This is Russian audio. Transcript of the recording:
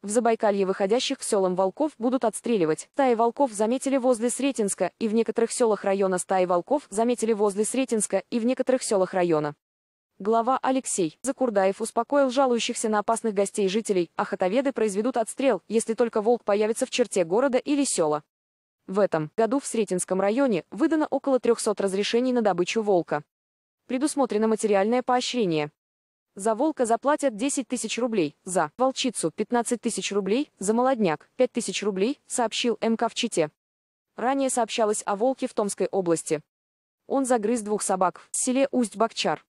В Забайкалье выходящих к селам волков будут отстреливать. Стаи волков заметили возле Сретенска и в некоторых селах района стаи волков заметили возле Сретенска и в некоторых селах района. Глава Алексей Закурдаев успокоил жалующихся на опасных гостей жителей, а хатоведы произведут отстрел, если только волк появится в черте города или села. В этом году в Сретенском районе выдано около 300 разрешений на добычу волка. Предусмотрено материальное поощрение. За волка заплатят 10 тысяч рублей, за волчицу – 15 тысяч рублей, за молодняк – 5 тысяч рублей, сообщил МК в Чите. Ранее сообщалось о волке в Томской области. Он загрыз двух собак в селе Усть-Бакчар.